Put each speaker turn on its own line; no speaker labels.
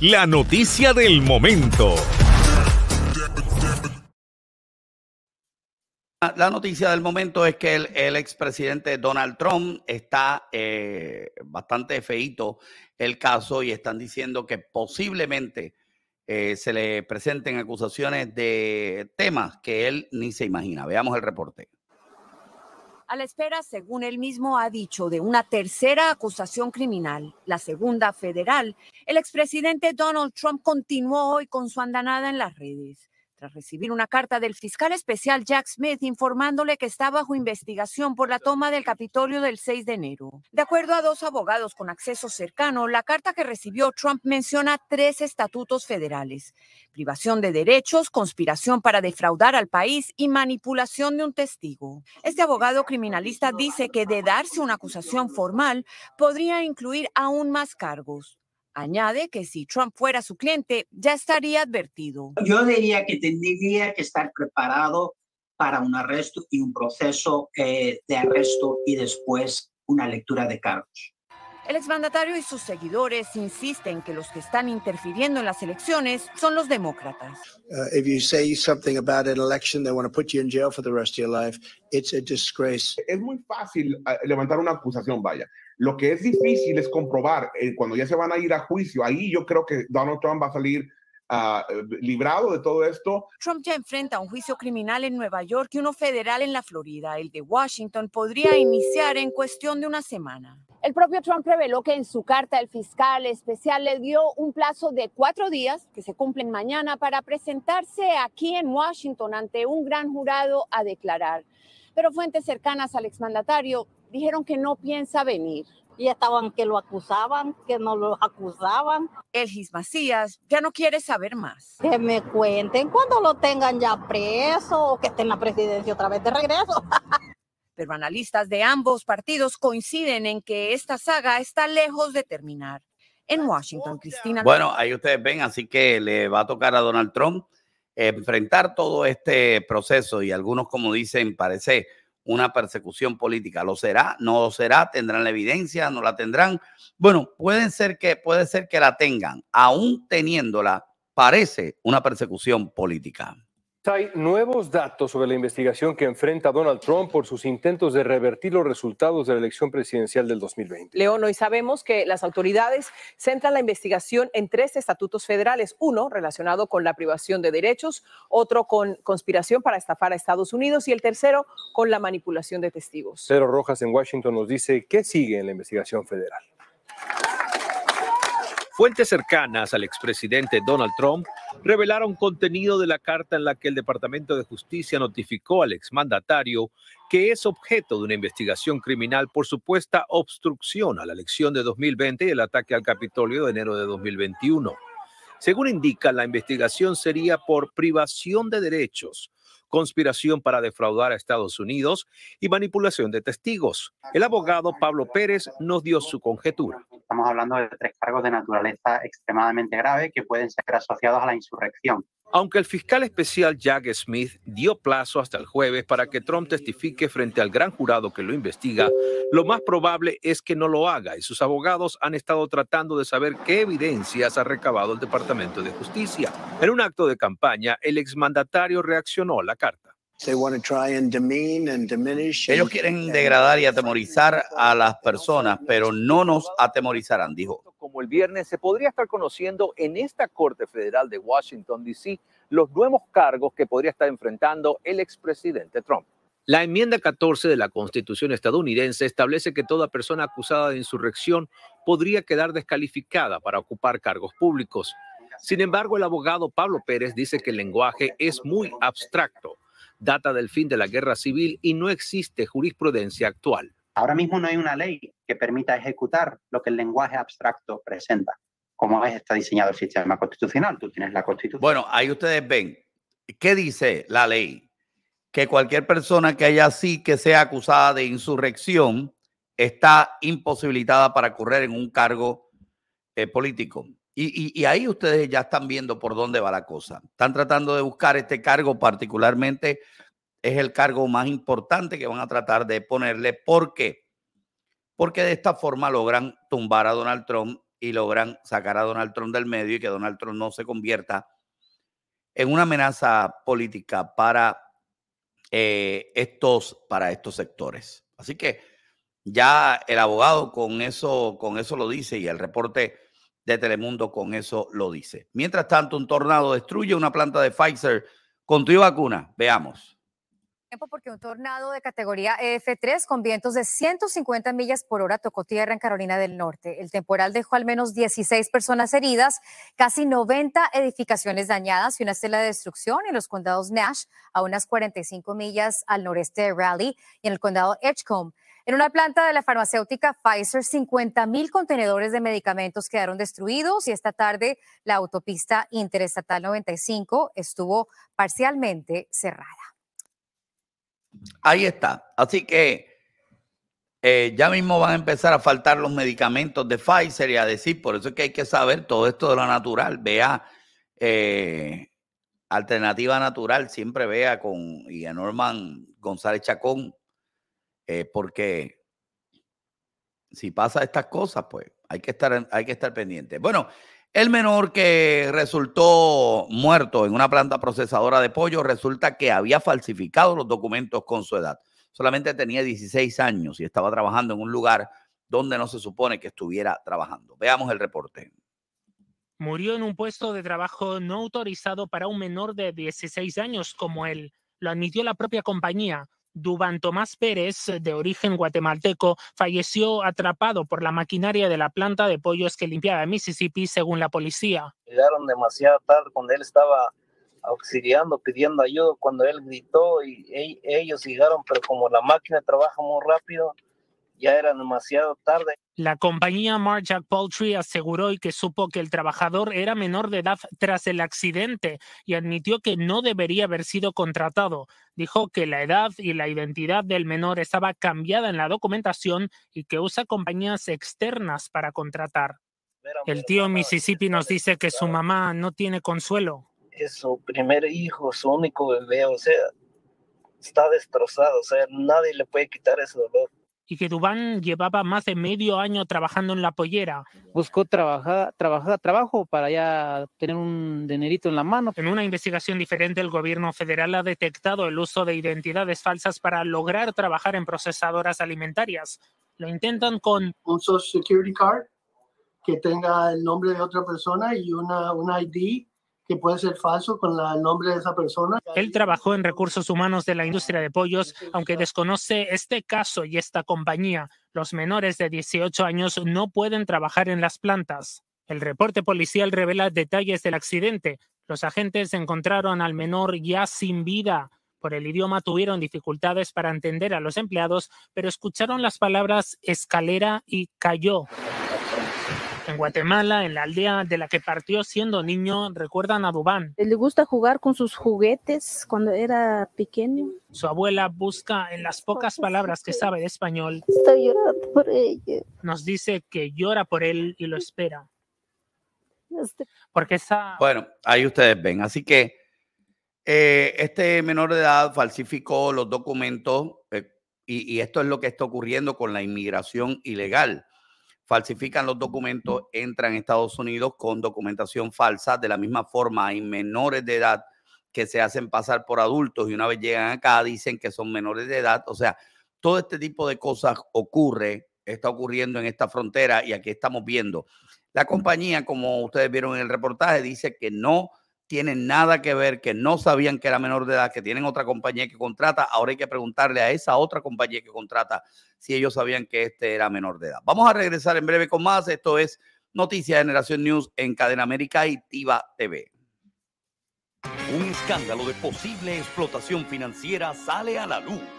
la noticia del momento.
La noticia del momento es que el, expresidente Donald Trump está eh, bastante feito el caso y están diciendo que posiblemente eh, se le presenten acusaciones de temas que él ni se imagina. Veamos el reporte
a la espera, según él mismo ha dicho, de una tercera acusación criminal, la segunda federal, el expresidente Donald Trump continuó hoy con su andanada en las redes recibir una carta del fiscal especial Jack Smith informándole que está bajo investigación por la toma del Capitolio del 6 de enero. De acuerdo a dos abogados con acceso cercano, la carta que recibió Trump menciona tres estatutos federales, privación de derechos, conspiración para defraudar al país y manipulación de un testigo. Este abogado criminalista dice que de darse una acusación formal podría incluir aún más cargos. Añade que si Trump fuera su cliente, ya estaría advertido. Yo diría que tendría que estar
preparado para un arresto y un proceso eh, de arresto y después
una lectura de cargos.
El exmandatario y sus seguidores insisten que los que están interfiriendo en las elecciones son los demócratas.
Es muy fácil eh,
levantar una acusación, vaya. Lo que es difícil es comprobar eh, cuando ya se van a ir a juicio. Ahí yo creo que Donald Trump va a salir ah, eh, librado de todo esto.
Trump ya enfrenta un juicio criminal en Nueva York y uno federal en la Florida. El de Washington podría iniciar en cuestión de una semana. El propio Trump reveló que en su carta el fiscal especial le dio un plazo de cuatro días, que se cumplen mañana, para presentarse aquí en Washington ante un gran jurado a declarar. Pero fuentes cercanas al exmandatario dijeron que no piensa venir. Y estaban que lo acusaban, que no lo acusaban. El Macías ya no quiere saber más.
Que me cuenten cuando lo tengan ya
preso o que esté en la presidencia otra vez de regreso. Pero analistas de ambos partidos coinciden en que esta saga está lejos de terminar. En Washington, Cristina. Bueno,
ahí ustedes ven, así que le va a tocar a Donald Trump enfrentar todo este proceso y algunos, como dicen, parece una persecución política. ¿Lo será? ¿No lo será? ¿Tendrán la evidencia? ¿No la tendrán? Bueno, pueden ser que, puede ser que la tengan. Aún teniéndola, parece una persecución política.
Hay
nuevos datos sobre la investigación que enfrenta Donald Trump por sus intentos de revertir los resultados de la elección presidencial del 2020.
León, hoy sabemos que las autoridades centran la investigación en tres estatutos federales, uno relacionado con la privación de derechos, otro con conspiración para estafar a Estados Unidos y el tercero con la manipulación de testigos.
Cero Rojas en Washington nos dice qué sigue en la investigación federal. Fuentes cercanas al expresidente Donald Trump revelaron contenido de la carta en la que el Departamento de Justicia notificó al exmandatario que es objeto de una investigación criminal por supuesta obstrucción a la elección de 2020 y el ataque al Capitolio de enero de 2021. Según indica, la investigación sería por privación de derechos, conspiración para defraudar a Estados Unidos y manipulación de testigos. El abogado Pablo Pérez nos dio su conjetura. Estamos hablando de tres cargos de naturaleza extremadamente
grave que pueden ser asociados a la insurrección.
Aunque el fiscal especial Jack Smith dio plazo hasta el jueves para que Trump testifique frente al gran jurado que lo investiga, lo más probable es que no lo haga y sus abogados han estado tratando de saber qué evidencias ha recabado el Departamento de Justicia. En un acto de campaña, el exmandatario reaccionó a
la carta. Ellos quieren degradar y atemorizar a las personas, pero no nos atemorizarán, dijo. Como el viernes
se podría estar conociendo en esta Corte Federal de Washington, D.C., los nuevos cargos que podría estar enfrentando el expresidente Trump. La enmienda 14 de la Constitución estadounidense establece que toda persona acusada de insurrección podría quedar descalificada para ocupar cargos públicos. Sin embargo, el abogado Pablo Pérez dice que el lenguaje es muy abstracto data del fin de la guerra civil y no existe jurisprudencia actual. Ahora mismo no
hay una ley que permita ejecutar lo que el lenguaje abstracto presenta. Como es, está diseñado el sistema constitucional. Tú tienes la constitución. Bueno, ahí ustedes ven. ¿Qué dice la ley? Que cualquier persona que haya así que sea acusada de insurrección está imposibilitada para correr en un cargo eh, político. Y, ahí ustedes ya están viendo por dónde va la cosa. Están tratando de buscar este cargo particularmente, es el cargo más importante que van a tratar de ponerle. ¿Por qué? Porque de esta forma logran tumbar a Donald Trump y logran sacar a Donald Trump del medio y que Donald Trump no se convierta en una amenaza política para, eh, estos, para estos sectores. Así que ya el abogado con eso, con eso lo dice y el reporte de Telemundo con eso lo dice. Mientras tanto, un tornado destruye una planta de Pfizer con tu vacuna. Veamos
porque un tornado de categoría F3 con vientos de 150 millas por hora tocó tierra en Carolina del Norte. El temporal dejó al menos 16 personas heridas, casi 90 edificaciones dañadas y una estela de destrucción en los condados Nash, a unas 45 millas al noreste de Raleigh, y en el condado Edgecombe, en una planta de la farmacéutica Pfizer, 50 mil contenedores de medicamentos quedaron destruidos y esta tarde la autopista Interestatal 95 estuvo parcialmente cerrada.
Ahí está. Así que eh, ya mismo van a empezar a faltar los medicamentos de Pfizer y a decir, por eso es que hay que saber todo esto de lo natural. Vea. Eh, alternativa Natural, siempre vea con y Norman González Chacón, eh, porque si pasa estas cosas, pues hay que estar, hay que estar pendiente. Bueno, el menor que resultó muerto en una planta procesadora de pollo resulta que había falsificado los documentos con su edad. Solamente tenía 16 años y estaba trabajando en un lugar donde no se supone que estuviera trabajando. Veamos el reporte
murió en un puesto de trabajo no autorizado para un menor de 16 años como él. Lo admitió la propia compañía. Dubán Tomás Pérez, de origen guatemalteco, falleció atrapado por la maquinaria de la planta de pollos que limpiaba Mississippi, según la policía.
Llegaron demasiado tarde cuando él estaba auxiliando, pidiendo ayuda, cuando él gritó y e, ellos llegaron, pero como la máquina trabaja muy rápido, ya era demasiado tarde.
La compañía Marjack Poultry aseguró y que supo que el trabajador era menor de edad tras el accidente y admitió que no debería haber sido contratado. Dijo que la edad y la identidad del menor estaba cambiada en la documentación y que usa compañías externas para contratar. El tío Mississippi nos dice que su mamá no tiene consuelo.
Es su primer hijo, su único bebé, o sea, está destrozado, o sea, nadie le puede quitar ese dolor
y que Dubán llevaba más de medio año trabajando en la pollera. Buscó trabajar, trabajar, trabajo para ya tener un dinerito en la mano. En una investigación diferente, el gobierno federal ha detectado el uso de identidades falsas para lograr trabajar en procesadoras alimentarias. Lo intentan con un Social Security Card que tenga el nombre de otra persona y una, un ID puede ser falso con el nombre de esa persona. Él trabajó en recursos humanos de la industria de pollos, aunque desconoce este caso y esta compañía. Los menores de 18 años no pueden trabajar en las plantas. El reporte policial revela detalles del accidente. Los agentes encontraron al menor ya sin vida. Por el idioma tuvieron dificultades para entender a los empleados, pero escucharon las palabras escalera y cayó. En Guatemala, en la aldea de la que partió siendo niño, recuerdan a Dubán.
Le gusta jugar con sus juguetes cuando era pequeño.
Su abuela busca en las pocas palabras que sabe de español. Estoy llorando por ella. Nos dice que llora por él y lo espera. Este
Porque esa. Bueno, ahí ustedes ven. Así que eh, este menor de edad falsificó los documentos eh, y, y esto es lo que está ocurriendo con la inmigración ilegal falsifican los documentos, entran a Estados Unidos con documentación falsa. De la misma forma, hay menores de edad que se hacen pasar por adultos y una vez llegan acá dicen que son menores de edad. O sea, todo este tipo de cosas ocurre, está ocurriendo en esta frontera y aquí estamos viendo. La compañía, como ustedes vieron en el reportaje, dice que no tienen nada que ver, que no sabían que era menor de edad, que tienen otra compañía que contrata. Ahora hay que preguntarle a esa otra compañía que contrata si ellos sabían que este era menor de edad. Vamos a regresar en breve con más. Esto es Noticias Generación News en Cadena América y Tiva TV. Un escándalo de posible explotación financiera sale a la luz.